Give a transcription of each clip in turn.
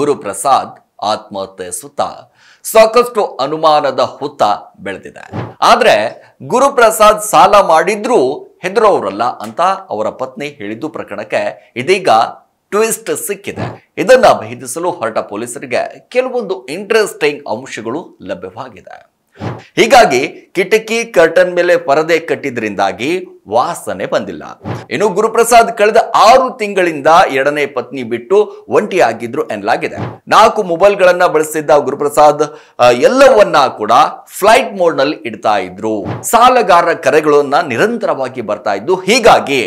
ಗುರುಪ್ರಸಾದ್ ಆತ್ಮಹತ್ಯೆ ಸುತ್ತ ಸಾಕಷ್ಟು ಅನುಮಾನದ ಹುತ್ತ ಬೆಳೆದಿದೆ ಆದರೆ ಗುರುಪ್ರಸಾದ್ ಸಾಲ ಮಾಡಿದ್ರೂ ಹೆದರೋರಲ್ಲ ಅಂತ ಅವರ ಪತ್ನಿ ಹೇಳಿದ್ದು ಪ್ರಕರಣಕ್ಕೆ ಇದೀಗ ಟ್ವಿಸ್ಟ್ ಸಿಕ್ಕಿದೆ ಇದನ್ನ ಭೇದಿಸಲು ಹೊರಟ ಪೊಲೀಸರಿಗೆ ಕೆಲವೊಂದು ಇಂಟ್ರೆಸ್ಟಿಂಗ್ ಅಂಶಗಳು ಲಭ್ಯವಾಗಿದೆ ಹೀಗಾಗಿ ಕಿಟಕಿ ಕರ್ಟನ್ ಮೇಲೆ ಪರದೆ ಕಟ್ಟಿದ್ರಿಂದಾಗಿ ವಾಸನೆ ಬಂದಿಲ್ಲ ಇನ್ನು ಗುರುಪ್ರಸಾದ್ ಕಳೆದ ಆರು ತಿಂಗಳಿಂದ ಎರಡನೇ ಪತ್ನಿ ಬಿಟ್ಟು ಒಂಟಿಯಾಗಿದ್ರು ಎನ್ನಲಾಗಿದೆ ನಾಲ್ಕು ಮೊಬೈಲ್ ಗಳನ್ನ ಬಳಸಿದ್ದ ಗುರುಪ್ರಸಾದ್ ಎಲ್ಲವನ್ನ ಕೂಡ ಫ್ಲೈಟ್ ಮೋಡ್ ನಲ್ಲಿ ಇಡ್ತಾ ಇದ್ರು ಸಾಲಗಾರರ ಕರೆಗಳನ್ನ ನಿರಂತರವಾಗಿ ಬರ್ತಾ ಇದ್ದು ಹೀಗಾಗಿ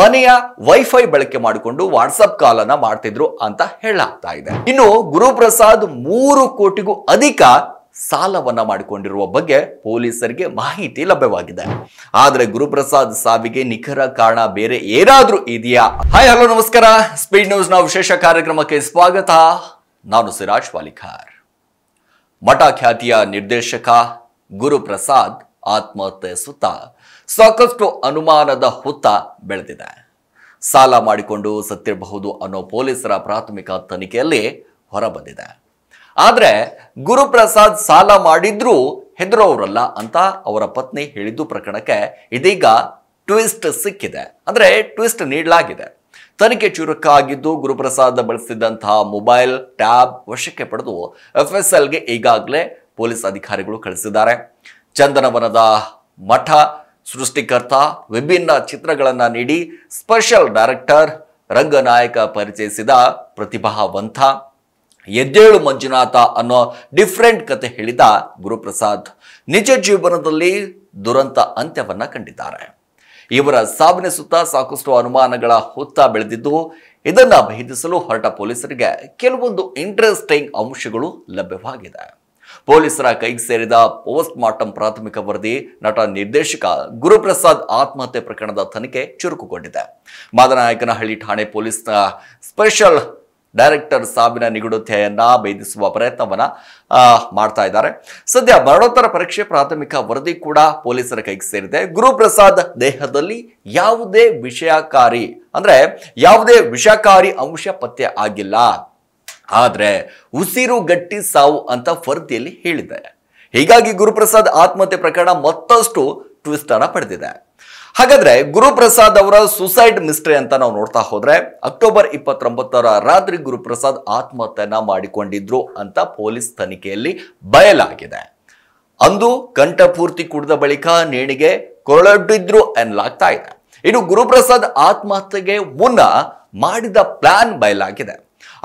ಮನೆಯ ವೈಫೈ ಬಳಕೆ ಮಾಡಿಕೊಂಡು ವಾಟ್ಸಪ್ ಕಾಲ್ ಅನ್ನ ಮಾಡ್ತಿದ್ರು ಅಂತ ಹೇಳಾಗ್ತಾ ಇದೆ ಇನ್ನು ಗುರುಪ್ರಸಾದ್ ಮೂರು ಕೋಟಿಗೂ ಅಧಿಕ ಸಾಲವನ್ನು ಮಾಡಿಕೊಂಡಿರುವ ಬಗ್ಗೆ ಪೊಲೀಸರಿಗೆ ಮಾಹಿತಿ ಲಭ್ಯವಾಗಿದೆ ಆದರೆ ಗುರುಪ್ರಸಾದ್ ಸಾವಿಗೆ ನಿಖರ ಕಾರಣ ಬೇರೆ ಏನಾದರೂ ಇದೆಯಾ ಹಾಯ್ ಹಲೋ ನಮಸ್ಕಾರ ಸ್ಪೀಡ್ ನ್ಯೂಸ್ ನ ವಿಶೇಷ ಕಾರ್ಯಕ್ರಮಕ್ಕೆ ಸ್ವಾಗತ ನಾನು ಸಿರಾಜ್ ವಾಲಿಖಾರ್ ಮಠ ಖ್ಯಾತಿಯ ನಿರ್ದೇಶಕ ಗುರುಪ್ರಸಾದ್ ಆತ್ಮಹತ್ಯೆ ಸುತ್ತ ಸಾಕಷ್ಟು ಅನುಮಾನದ ಹುತ್ತ ಬೆಳೆದಿದೆ ಸಾಲ ಮಾಡಿಕೊಂಡು ಸತ್ತಿರಬಹುದು ಅನ್ನೋ ಪೊಲೀಸರ ಪ್ರಾಥಮಿಕ ತನಿಖೆಯಲ್ಲಿ ಹೊರಬಂದಿದೆ ಆದರೆ ಗುರುಪ್ರಸಾದ್ ಸಾಲ ಮಾಡಿದ್ರೂ ಹೆದರೋರಲ್ಲ ಅಂತ ಅವರ ಪತ್ನಿ ಹೇಳಿದ್ದು ಪ್ರಕರಣಕ್ಕೆ ಇದೀಗ ಟ್ವಿಸ್ಟ್ ಸಿಕ್ಕಿದೆ ಅಂದರೆ ಟ್ವಿಸ್ಟ್ ನೀಡಲಾಗಿದೆ ತನಿಖೆ ಚುರುಕಾಗಿದ್ದು ಗುರುಪ್ರಸಾದ್ ಬಳಸಿದ್ದಂತಹ ಮೊಬೈಲ್ ಟ್ಯಾಬ್ ವಶಕ್ಕೆ ಪಡೆದು ಎಫ್ ಎಸ್ ಎಲ್ಗೆ ಈಗಾಗಲೇ ಪೊಲೀಸ್ ಅಧಿಕಾರಿಗಳು ಕಳಿಸಿದ್ದಾರೆ ಚಂದನವನದ ಮಠ ಸೃಷ್ಟಿಕರ್ತ ವಿಭಿನ್ನ ಚಿತ್ರಗಳನ್ನು ನೀಡಿ ಸ್ಪೆಷಲ್ ಡೈರೆಕ್ಟರ್ ರಂಗನಾಯಕ ಪರಿಚಯಿಸಿದ ಪ್ರತಿಭಾವಂತ ಎದ್ದೇಳು ಮಂಜುನಾಥ ಅನ್ನೋ ಡಿಫ್ರೆಂಟ್ ಕತೆ ಹೇಳಿದ ಗುರುಪ್ರಸಾದ್ ನಿಜ ಜೀವನದಲ್ಲಿ ದುರಂತ ಅಂತ್ಯವನ್ನ ಕಂಡಿದ್ದಾರೆ ಇವರ ಸಾವಿನ ಸುತ್ತ ಸಾಕಷ್ಟು ಅನುಮಾನಗಳ ಹುತ್ತ ಬೆಳೆದಿದ್ದು ಇದನ್ನ ಭೇದಿಸಲು ಹೊರಟ ಪೊಲೀಸರಿಗೆ ಕೆಲವೊಂದು ಇಂಟ್ರೆಸ್ಟಿಂಗ್ ಅಂಶಗಳು ಲಭ್ಯವಾಗಿದೆ ಪೊಲೀಸರ ಕೈಗೆ ಸೇರಿದ ಪೋಸ್ಟ್ ಮಾರ್ಟಂ ಪ್ರಾಥಮಿಕ ವರದಿ ನಟ ನಿರ್ದೇಶಕ ಗುರುಪ್ರಸಾದ್ ಆತ್ಮಹತ್ಯೆ ಪ್ರಕರಣದ ತನಿಖೆ ಚುರುಕುಗೊಂಡಿದೆ ಮಾದನಾಯಕನಹಳ್ಳಿ ಠಾಣೆ ಪೊಲೀಸ್ನ ಸ್ಪೆಷಲ್ ಡೈರೆಕ್ಟರ್ ಸಾವಿನ ನಿಗೂಢತೆಯನ್ನ ಭೇದಿಸುವ ಪ್ರಯತ್ನವನ್ನ ಮಾಡ್ತಾ ಇದ್ದಾರೆ ಸದ್ಯ ಮರಣೋತ್ತರ ಪರೀಕ್ಷೆ ಪ್ರಾಥಮಿಕ ವರದಿ ಕೂಡ ಪೊಲೀಸರ ಕೈಗೆ ಸೇರಿದೆ ಗುರುಪ್ರಸಾದ್ ದೇಹದಲ್ಲಿ ಯಾವುದೇ ವಿಷಯಕಾರಿ ಅಂದ್ರೆ ಯಾವುದೇ ವಿಷಕಾರಿ ಅಂಶ ಪತ್ತೆ ಆಗಿಲ್ಲ ಆದರೆ ಗಟ್ಟಿ ಸಾವು ಅಂತ ವರದಿಯಲ್ಲಿ ಹೇಳಿದೆ ಹೀಗಾಗಿ ಗುರುಪ್ರಸಾದ್ ಆತ್ಮಹತ್ಯೆ ಪ್ರಕರಣ ಮತ್ತಷ್ಟು ಟ್ವಿಸ್ಟ್ ಅನ್ನ ಪಡೆದಿದೆ ಹಾಗಾದ್ರೆ ಗುರುಪ್ರಸಾದ್ ಅವರ ಸುಸೈಡ್ ಮಿಸ್ಟ್ರಿ ಅಂತ ನಾವು ನೋಡ್ತಾ ಹೋದ್ರೆ ಅಕ್ಟೋಬರ್ ಇಪ್ಪತ್ತೊಂಬತ್ತರ ರಾತ್ರಿ ಗುರುಪ್ರಸಾದ್ ಆತ್ಮಹತ್ಯೆಯನ್ನ ಮಾಡಿಕೊಂಡಿದ್ರು ಅಂತ ಪೊಲೀಸ್ ತನಿಖೆಯಲ್ಲಿ ಬಯಲಾಗಿದೆ ಅಂದು ಕಂಠಪೂರ್ತಿ ಕುಡಿದ ಬಳಿಕ ನೇಣಿಗೆ ಕೊರಳೊಡ್ಡಿದ್ರು ಎನ್ನಲಾಗ್ತಾ ಇದೆ ಇನ್ನು ಗುರುಪ್ರಸಾದ್ ಆತ್ಮಹತ್ಯೆಗೆ ಮುನ್ನ ಮಾಡಿದ ಪ್ಲಾನ್ ಬಯಲಾಗಿದೆ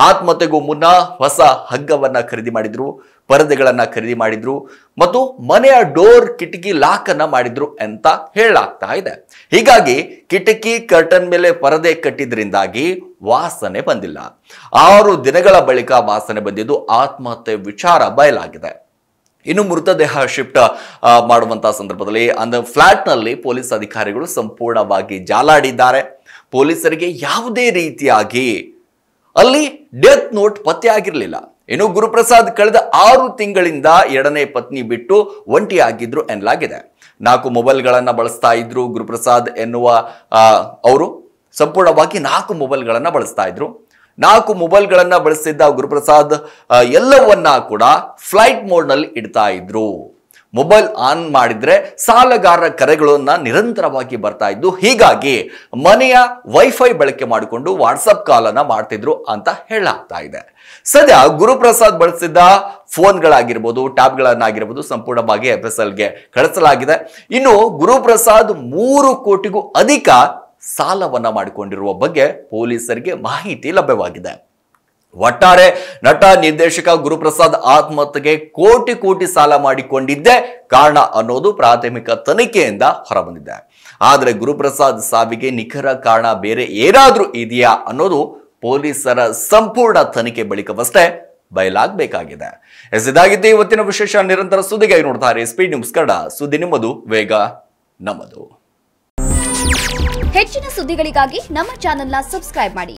ಆತ್ಮಹತ್ಯೆಗೂ ಮುನ್ನ ಹೊಸ ಹಗ್ಗವನ್ನ ಖರೀದಿ ಮಾಡಿದ್ರು ಪರದೆಗಳನ್ನ ಖರೀದಿ ಮಾಡಿದ್ರು ಮತ್ತು ಮನೆಯ ಡೋರ್ ಕಿಟಕಿ ಲಾಕ್ ಅನ್ನ ಮಾಡಿದ್ರು ಅಂತ ಹೇಳಲಾಗ್ತಾ ಇದೆ ಹೀಗಾಗಿ ಕಿಟಕಿ ಕರ್ಟನ್ ಮೇಲೆ ಪರದೆ ಕಟ್ಟಿದ್ರಿಂದಾಗಿ ವಾಸನೆ ಬಂದಿಲ್ಲ ಆರು ದಿನಗಳ ಬಳಿಕ ವಾಸನೆ ಬಂದಿದ್ದು ಆತ್ಮಹತ್ಯೆ ವಿಚಾರ ಬಯಲಾಗಿದೆ ಇನ್ನು ಮೃತದೇಹ ಶಿಫ್ಟ್ ಮಾಡುವಂತಹ ಸಂದರ್ಭದಲ್ಲಿ ಅಂದ್ರೆ ಫ್ಲಾಟ್ನಲ್ಲಿ ಪೊಲೀಸ್ ಅಧಿಕಾರಿಗಳು ಸಂಪೂರ್ಣವಾಗಿ ಜಾಲಾಡಿದ್ದಾರೆ ಪೊಲೀಸರಿಗೆ ಯಾವುದೇ ರೀತಿಯಾಗಿ ಅಲ್ಲಿ ಡೆತ್ ನೋಟ್ ಪತ್ತೆ ಆಗಿರಲಿಲ್ಲ ಇನ್ನು ಗುರುಪ್ರಸಾದ್ ಕಳೆದ ಆರು ತಿಂಗಳಿಂದ ಎರಡನೇ ಪತ್ನಿ ಬಿಟ್ಟು ಒಂಟಿಯಾಗಿದ್ರು ಎನ್ನಲಾಗಿದೆ ನಾಲ್ಕು ಮೊಬೈಲ್ಗಳನ್ನು ಬಳಸ್ತಾ ಇದ್ರು ಗುರುಪ್ರಸಾದ್ ಎನ್ನುವ ಅವರು ಸಂಪೂರ್ಣವಾಗಿ ನಾಲ್ಕು ಮೊಬೈಲ್ಗಳನ್ನು ಬಳಸ್ತಾ ಇದ್ರು ನಾಲ್ಕು ಮೊಬೈಲ್ಗಳನ್ನು ಬಳಸಿದ್ದ ಗುರುಪ್ರಸಾದ್ ಎಲ್ಲವನ್ನ ಕೂಡ ಫ್ಲೈಟ್ ಮೋಡ್ನಲ್ಲಿ ಇಡ್ತಾ ಇದ್ರು ಮೊಬೈಲ್ ಆನ್ ಮಾಡಿದ್ರೆ ಸಾಲಗಾರರ ಕರೆಗಳನ್ನ ನಿರಂತರವಾಗಿ ಬರ್ತಾ ಇದ್ದು ಹೀಗಾಗಿ ಮನೆಯ ವೈಫೈ ಬಳಕೆ ಮಾಡಿಕೊಂಡು ವಾಟ್ಸಪ್ ಕಾಲನ್ನ ಮಾಡ್ತಿದ್ರು ಅಂತ ಹೇಳಾಗ್ತಾ ಇದೆ ಸದ್ಯ ಗುರುಪ್ರಸಾದ್ ಬಳಸಿದ್ದ ಫೋನ್ಗಳಾಗಿರ್ಬೋದು ಟ್ಯಾಬ್ಗಳನ್ನಾಗಿರ್ಬೋದು ಸಂಪೂರ್ಣವಾಗಿ ಎಫ್ ಎಸ್ ಎಲ್ಗೆ ಕಳಿಸಲಾಗಿದೆ ಇನ್ನು ಗುರುಪ್ರಸಾದ್ ಮೂರು ಕೋಟಿಗೂ ಅಧಿಕ ಸಾಲವನ್ನ ಮಾಡಿಕೊಂಡಿರುವ ಬಗ್ಗೆ ಪೊಲೀಸರಿಗೆ ಮಾಹಿತಿ ಲಭ್ಯವಾಗಿದೆ ಒಟ್ಟಾರೆ ನಟ ನಿರ್ದೇಶಕ ಗುರುಪ್ರಸಾದ್ ಆತ್ಮಹತ್ಯೆಗೆ ಕೋಟಿ ಕೋಟಿ ಸಾಲ ಮಾಡಿಕೊಂಡಿದ್ದೆ ಕಾರಣ ಅನ್ನೋದು ಪ್ರಾಥಮಿಕ ತನಿಖೆಯಿಂದ ಹೊರಬಂದಿದೆ ಆದರೆ ಗುರುಪ್ರಸಾದ್ ಸಾವಿಗೆ ನಿಖರ ಕಾರಣ ಬೇರೆ ಏನಾದರೂ ಇದೆಯಾ ಅನ್ನೋದು ಪೊಲೀಸರ ಸಂಪೂರ್ಣ ತನಿಖೆ ಬಳಿಕವಷ್ಟೇ ಬಯಲಾಗಬೇಕಾಗಿದೆ ಎಸ್ ಇವತ್ತಿನ ವಿಶೇಷ ನಿರಂತರ ಸುದ್ದಿಗೆ ನೋಡ್ತಾರೆ ಸ್ಪೀಡ್ ನ್ಯೂಸ್ ಕನ್ನಡ ಸುದ್ದಿ ನಿಮ್ಮದು ವೇಗ ನಮ್ಮದು ಹೆಚ್ಚಿನ ಸುದ್ದಿಗಳಿಗಾಗಿ ನಮ್ಮ ಚಾನೆಲ್ನ ಸಬ್ಸ್ಕ್ರೈಬ್ ಮಾಡಿ